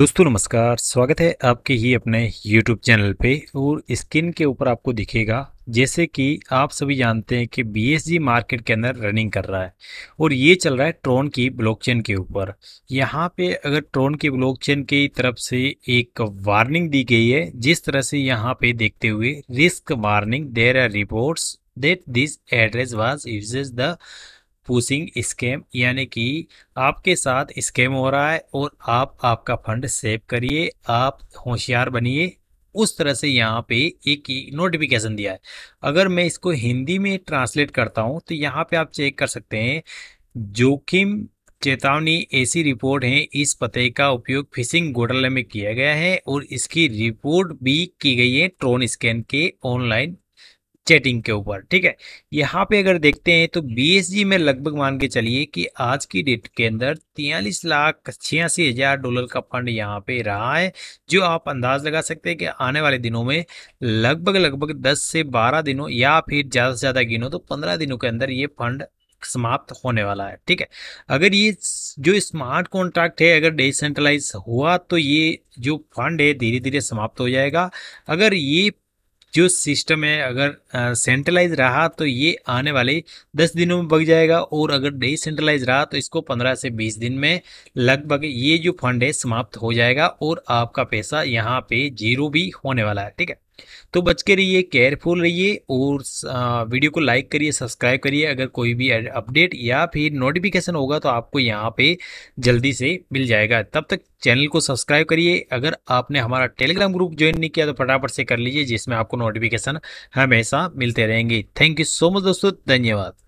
दोस्तों नमस्कार स्वागत है आपके ही अपने YouTube चैनल पे और स्किन के ऊपर आपको दिखेगा जैसे कि आप सभी जानते हैं कि बी मार्केट के अंदर रनिंग कर रहा है और ये चल रहा है ट्रोन की ब्लॉकचेन के ऊपर यहाँ पे अगर ट्रोन की ब्लॉकचेन की तरफ से एक वार्निंग दी गई है जिस तरह से यहाँ पे देखते हुए risk warning there are reports that this address was use the phishing scam यानी कि आपके साथ स्कैम हो रहा है और आप आपका फंड सेव करिए आप होशियार बनिए उस तरह से यहाँ पे एक नोटिफिकेशन दिया है अगर मैं इसको हिंदी में ट्रांसलेट करता हूँ तो यहाँ पे आप चेक कर सकते हैं जोखिम चेतावनी ऐसी रिपोर्ट है इस पते का उपयोग फिशिंग घोटाले में किया गया है और इसकी रिपोर्ट भी की गई है ट्रोन स्कैन के ऑनलाइन चैटिंग के ऊपर ठीक है यहाँ पे अगर देखते हैं तो बी में लगभग मान के चलिए कि आज की डेट के अंदर तियालीस लाख छियासी हजार डॉलर का फंड यहाँ पे रहा है जो आप अंदाज लगा सकते हैं कि आने वाले दिनों में लगभग लगभग 10 से 12 दिनों या फिर ज़्यादा से ज़्यादा गिनो तो 15 दिनों के अंदर ये फंड समाप्त होने वाला है ठीक है अगर ये जो स्मार्ट कॉन्ट्रैक्ट है अगर डिसेंट्रलाइज हुआ तो ये जो फंड है धीरे धीरे समाप्त हो जाएगा अगर ये जो सिस्टम है अगर सेंट्रलाइज रहा तो ये आने वाले दस दिनों में बग जाएगा और अगर डिसेंट्रलाइज रहा तो इसको पंद्रह से बीस दिन में लगभग ये जो फंड है समाप्त हो जाएगा और आपका पैसा यहाँ पे जीरो भी होने वाला है ठीक है तो बच के रहिए केयरफुल रहिए और वीडियो को लाइक करिए सब्सक्राइब करिए अगर कोई भी अपडेट या फिर नोटिफिकेशन होगा तो आपको यहाँ पे जल्दी से मिल जाएगा तब तक चैनल को सब्सक्राइब करिए अगर आपने हमारा टेलीग्राम ग्रुप ज्वाइन नहीं किया तो फटाफट से कर लीजिए जिसमें आपको नोटिफिकेशन हमेशा मिलते रहेंगे थैंक यू सो मच दोस्तों धन्यवाद